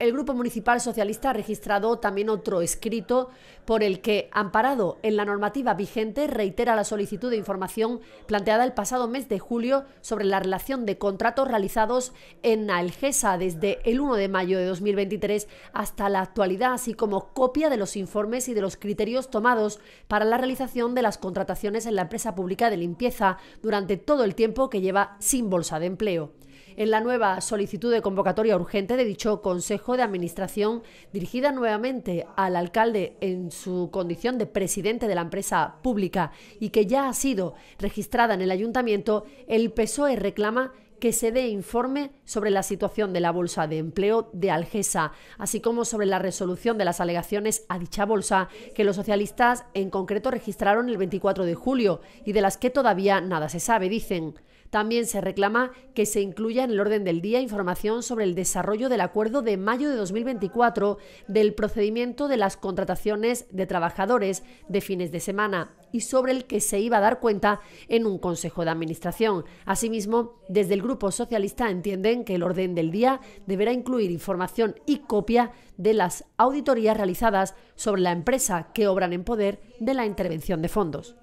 el Grupo Municipal Socialista ha registrado también otro escrito por el que, amparado en la normativa vigente, reitera la solicitud de información planteada el pasado mes de julio sobre la relación de contratos realizados en Algesa desde el 1 de mayo de 2023 hasta la actualidad, así como copia de los informes y de los criterios tomados para la realización de las contrataciones en la empresa pública de limpieza durante todo el tiempo que lleva sin bolsa de empleo en la nueva solicitud de convocatoria urgente de dicho Consejo de Administración, dirigida nuevamente al alcalde en su condición de presidente de la empresa pública y que ya ha sido registrada en el ayuntamiento, el PSOE reclama que se dé informe sobre la situación de la bolsa de empleo de Algesa, así como sobre la resolución de las alegaciones a dicha bolsa que los socialistas en concreto registraron el 24 de julio y de las que todavía nada se sabe, dicen. También se reclama que se incluya en el orden del día información sobre el desarrollo del acuerdo de mayo de 2024 del procedimiento de las contrataciones de trabajadores de fines de semana y sobre el que se iba a dar cuenta en un consejo de administración. Asimismo, desde el Grupo Socialista entienden que el orden del día deberá incluir información y copia de las auditorías realizadas sobre la empresa que obran en poder de la intervención de fondos.